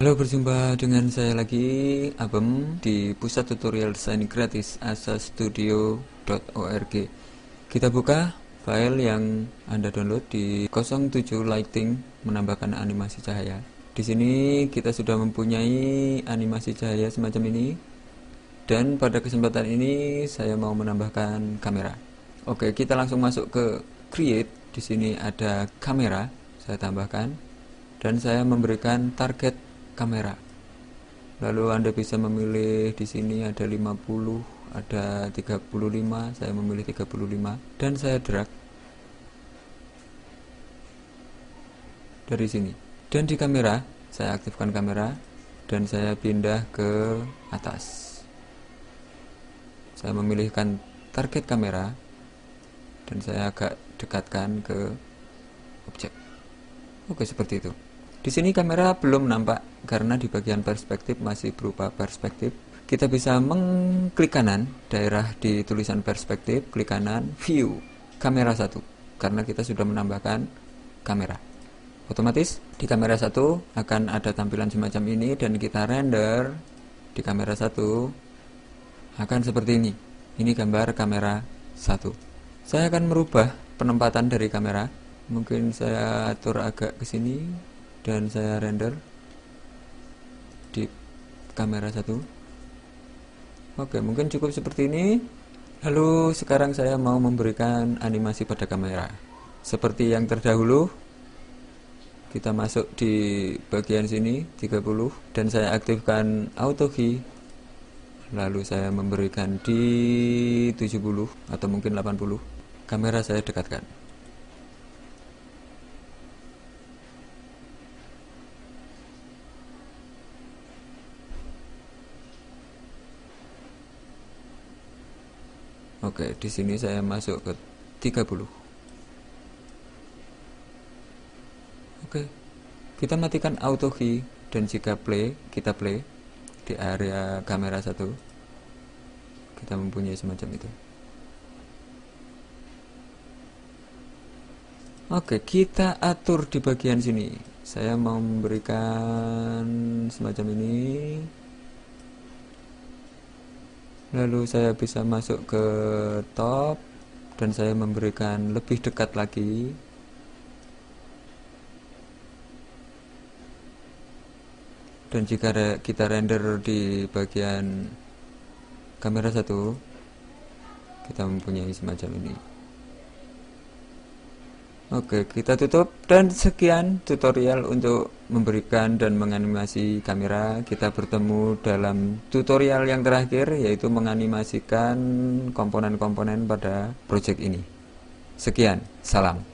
Halo, berjumpa dengan saya lagi, Abem, di Pusat Tutorial Desain Gratis asastudio.org. Kita buka file yang Anda download di 07 Lighting menambahkan animasi cahaya. Di sini kita sudah mempunyai animasi cahaya semacam ini. Dan pada kesempatan ini saya mau menambahkan kamera. Oke, kita langsung masuk ke Create. Di sini ada kamera, saya tambahkan dan saya memberikan target kamera lalu anda bisa memilih di sini ada 50 ada 35 saya memilih 35 dan saya drag dari sini dan di kamera saya aktifkan kamera dan saya pindah ke atas saya memilihkan target kamera dan saya agak dekatkan ke objek oke seperti itu di sini kamera belum nampak karena di bagian perspektif masih berupa perspektif. Kita bisa mengklik kanan daerah di tulisan perspektif, klik kanan view kamera satu karena kita sudah menambahkan kamera. Otomatis di kamera satu akan ada tampilan semacam ini dan kita render di kamera satu akan seperti ini. Ini gambar kamera satu. Saya akan merubah penempatan dari kamera. Mungkin saya atur agak ke sini dan saya render di kamera satu oke mungkin cukup seperti ini lalu sekarang saya mau memberikan animasi pada kamera seperti yang terdahulu kita masuk di bagian sini 30 dan saya aktifkan auto key lalu saya memberikan di 70 atau mungkin 80 kamera saya dekatkan Oke, di sini saya masuk ke 30. Oke. Kita matikan auto key dan jika play, kita play di area kamera satu Kita mempunyai semacam itu. Oke, kita atur di bagian sini. Saya mau memberikan semacam ini lalu saya bisa masuk ke top dan saya memberikan lebih dekat lagi dan jika re kita render di bagian kamera satu kita mempunyai semacam ini oke kita tutup dan sekian tutorial untuk memberikan dan menganimasi kamera. Kita bertemu dalam tutorial yang terakhir yaitu menganimasikan komponen-komponen pada project ini. Sekian, salam.